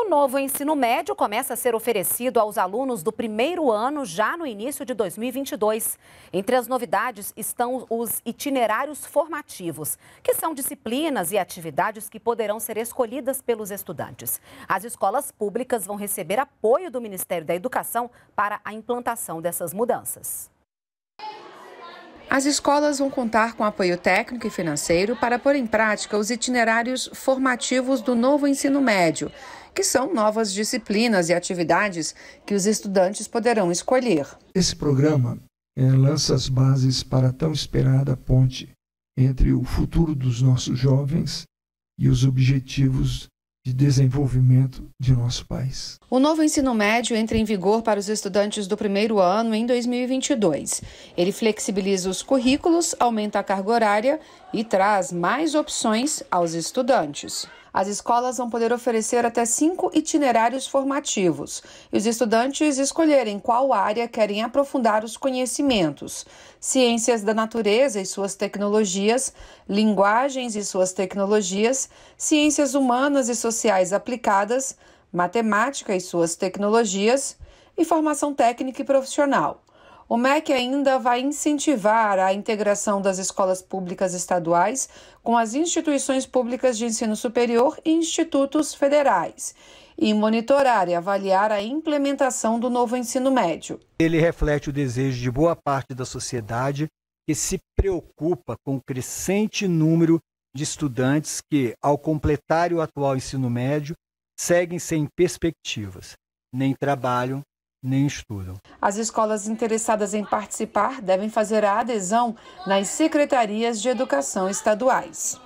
O novo ensino médio começa a ser oferecido aos alunos do primeiro ano já no início de 2022. Entre as novidades estão os itinerários formativos, que são disciplinas e atividades que poderão ser escolhidas pelos estudantes. As escolas públicas vão receber apoio do Ministério da Educação para a implantação dessas mudanças. As escolas vão contar com apoio técnico e financeiro para pôr em prática os itinerários formativos do novo ensino médio, que são novas disciplinas e atividades que os estudantes poderão escolher. Esse programa é, lança as bases para a tão esperada ponte entre o futuro dos nossos jovens e os objetivos de desenvolvimento de nosso país. O novo ensino médio entra em vigor para os estudantes do primeiro ano em 2022. Ele flexibiliza os currículos, aumenta a carga horária e traz mais opções aos estudantes. As escolas vão poder oferecer até cinco itinerários formativos e os estudantes escolherem qual área querem aprofundar os conhecimentos: ciências da natureza e suas tecnologias, linguagens e suas tecnologias, ciências humanas e sociais aplicadas, matemática e suas tecnologias e formação técnica e profissional. O MEC ainda vai incentivar a integração das escolas públicas estaduais com as instituições públicas de ensino superior e institutos federais, e monitorar e avaliar a implementação do novo ensino médio. Ele reflete o desejo de boa parte da sociedade que se preocupa com o crescente número de estudantes que, ao completar o atual ensino médio, seguem sem perspectivas, nem trabalham, nem estudam. As escolas interessadas em participar devem fazer a adesão nas secretarias de educação estaduais.